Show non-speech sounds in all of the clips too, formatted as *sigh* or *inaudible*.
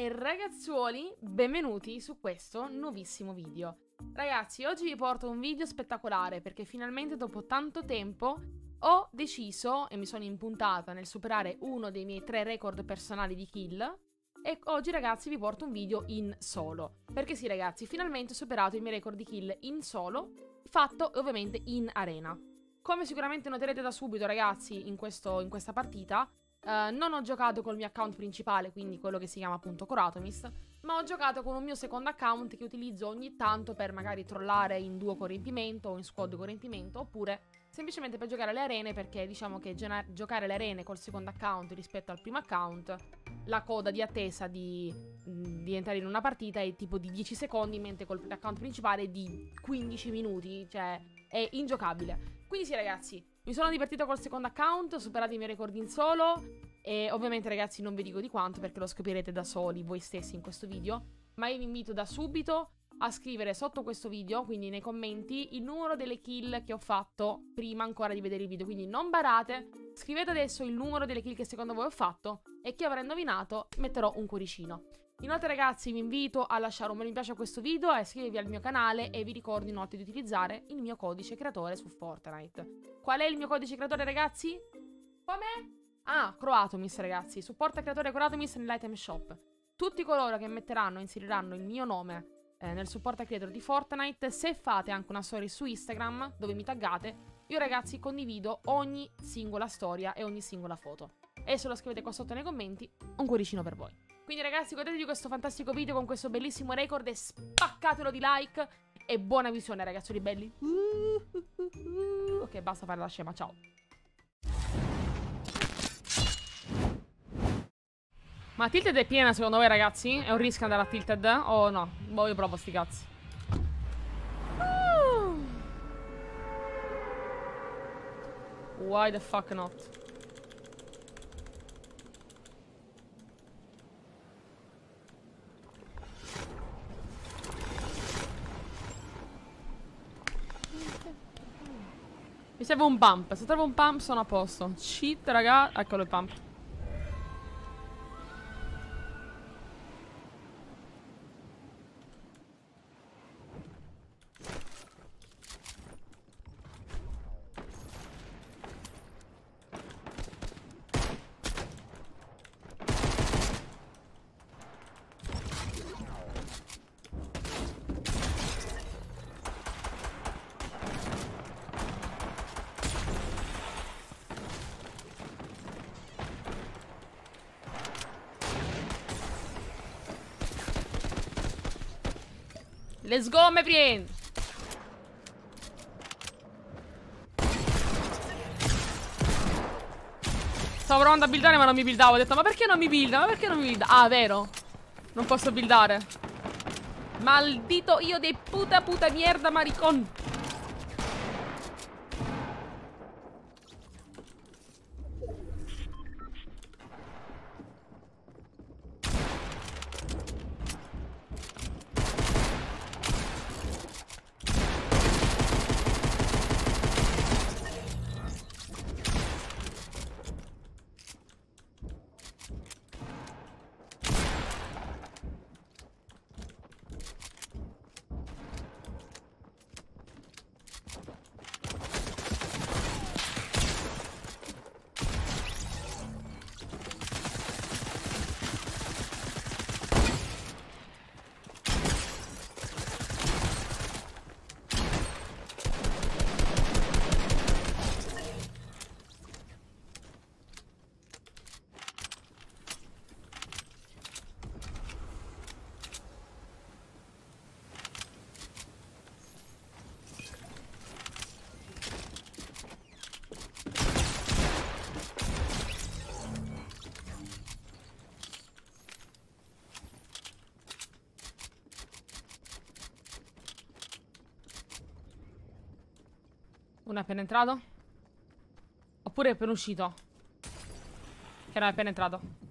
e ragazzuoli, benvenuti su questo nuovissimo video. Ragazzi, oggi vi porto un video spettacolare perché finalmente dopo tanto tempo ho deciso e mi sono impuntata nel superare uno dei miei tre record personali di kill e oggi ragazzi vi porto un video in solo. Perché sì ragazzi, finalmente ho superato il mio record di kill in solo, fatto ovviamente in arena. Come sicuramente noterete da subito ragazzi in, questo, in questa partita, eh, non ho giocato col mio account principale, quindi quello che si chiama appunto Coratomist, ma ho giocato con un mio secondo account che utilizzo ogni tanto per magari trollare in duo con riempimento o in squad con riempimento, oppure semplicemente per giocare alle arene perché diciamo che giocare alle arene col secondo account rispetto al primo account, la coda di attesa di, mm, di entrare in una partita è tipo di 10 secondi, mentre col account principale è di 15 minuti, cioè è ingiocabile. Quindi sì ragazzi, mi sono divertita col secondo account, ho superato i miei record in solo e ovviamente ragazzi non vi dico di quanto perché lo scoprirete da soli voi stessi in questo video, ma io vi invito da subito a scrivere sotto questo video, quindi nei commenti, il numero delle kill che ho fatto prima ancora di vedere il video, quindi non barate, scrivete adesso il numero delle kill che secondo voi ho fatto e chi avrà indovinato metterò un cuoricino. Inoltre ragazzi vi invito a lasciare un bel mi piace a questo video, a iscrivervi al mio canale e vi ricordo inoltre di utilizzare il mio codice creatore su Fortnite. Qual è il mio codice creatore ragazzi? Come? Ah, Croatomis ragazzi, supporta creatore Croatomis nell'item shop. Tutti coloro che metteranno e inseriranno il mio nome eh, nel supporto creatore di Fortnite, se fate anche una story su Instagram dove mi taggate, io ragazzi condivido ogni singola storia e ogni singola foto. E se lo scrivete qua sotto nei commenti, un cuoricino per voi. Quindi ragazzi godetevi questo fantastico video con questo bellissimo record e spaccatelo di like e buona visione ragazzi belli. Ok basta fare la scema, ciao. Ma Tilted è piena secondo voi ragazzi? È un rischio andare a Tilted? O no? Boh io provo sti cazzi. Why the fuck not? serve un pump. Se trovo un pump sono a posto. Cheat, raga. Eccolo il pump. Let's go, my friend! Stavo provando a buildare ma non mi buildavo. Ho detto, ma perché non mi builda? Ma perché non mi builda? Ah, vero. Non posso buildare. Maldito io dei puta puta merda maricon. Uno è appena entrato. Oppure è appena uscito. Che era appena entrato.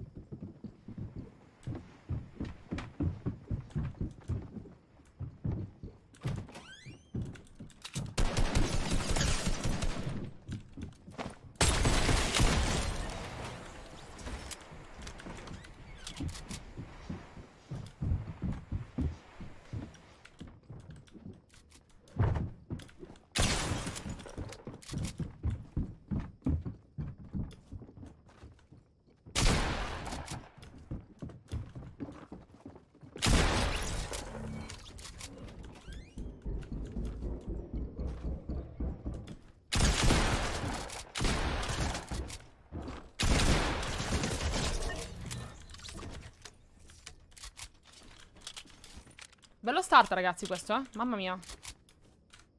Bello start, ragazzi, questo, eh. Mamma mia.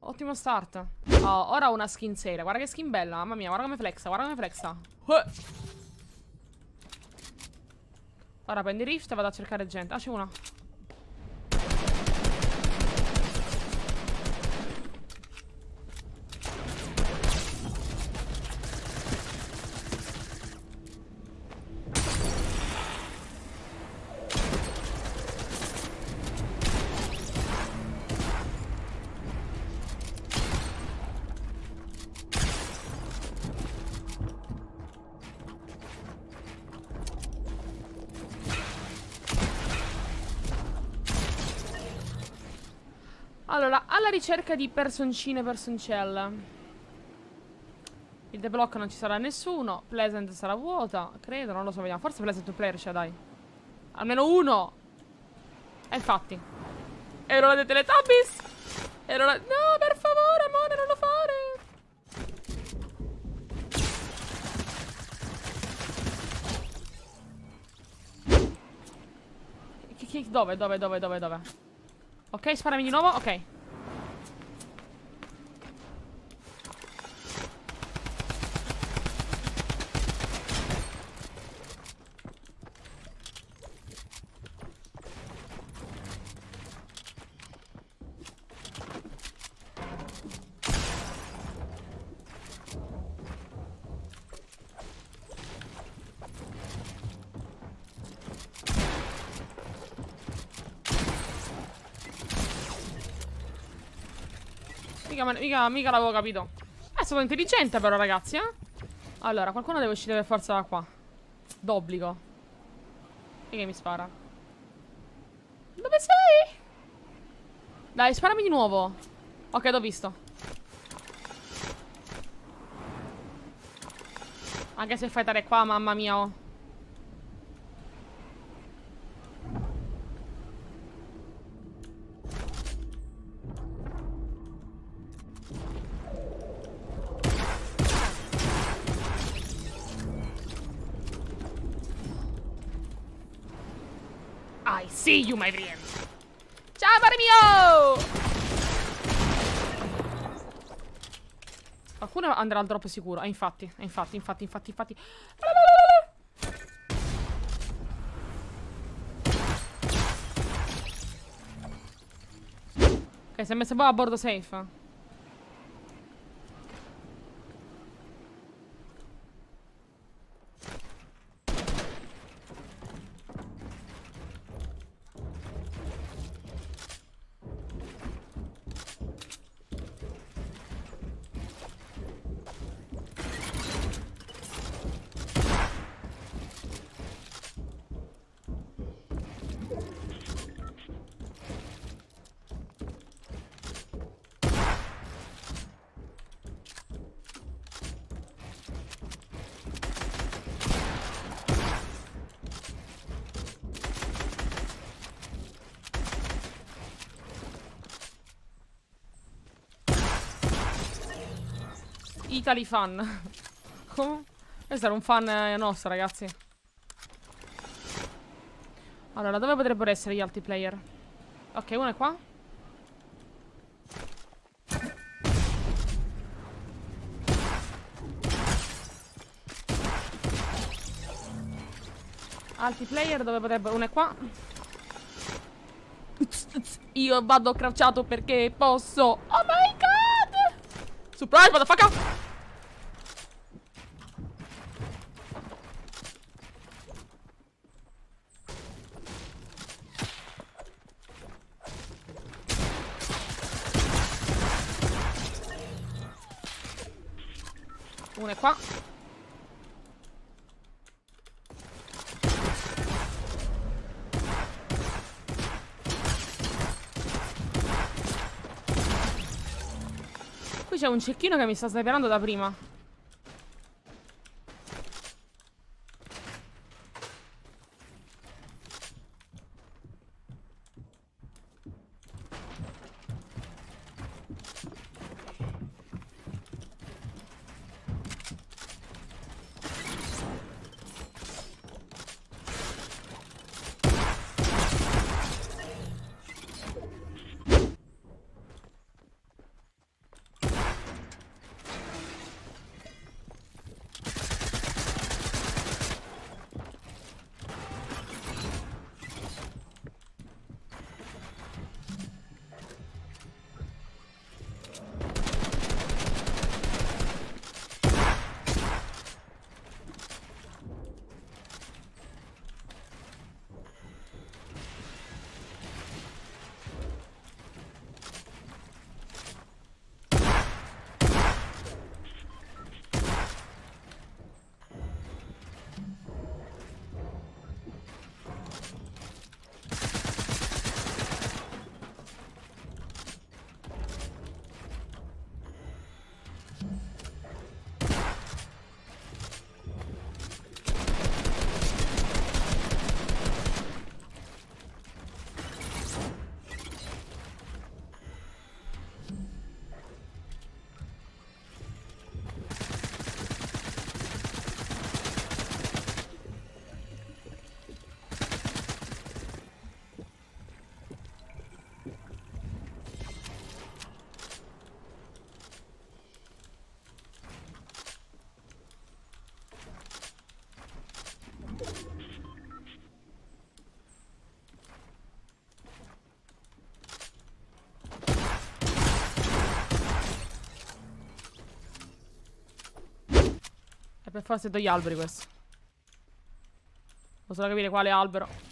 Ottimo start. Oh, ora ho una skin seria. Guarda che skin bella, mamma mia. Guarda come flexa, guarda come flexa. Eh. Ora prendi rift e vado a cercare gente. Ah, c'è una. Allora, alla ricerca di personcine e personcella. Il Block non ci sarà nessuno. Pleasant sarà vuota, credo, non lo so, vediamo. Forse Pleasant to player c'è, dai. Almeno uno. E infatti. Ero la dei Teletubbies. Ero la... No, per favore, amore, non lo fare. dove, dove, dove, dove, dove? Ok, sparami di nuovo. Ok. mica, mica, mica l'avevo capito. È eh, stato intelligente però, ragazzi, eh? Allora, qualcuno deve uscire per forza da qua. D'obbligo. E che mi spara? Dove sei? Dai, sparami di nuovo. Ok, l'ho visto. Anche se fai tare qua, mamma mia, oh. I'll see you, my friend. Ciao, amore mio! Qualcuno andrà al drop sicuro. Ah, infatti, eh, infatti, infatti, infatti, infatti. Ok, si è messo a bordo safe. Italy fan. *laughs* Come? Questo era un fan eh, nostro, ragazzi. Allora, dove potrebbero essere gli altri player? Ok, uno è qua. Altri player dove potrebbero... Uno è qua. Io vado crouchato perché posso... Oh my god! Surprise, motherfucker! c'è un cecchino che mi sta sniperando da prima. Per forza degli alberi questo. Posso capire quale albero.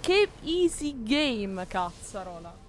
che easy game, cazzarola.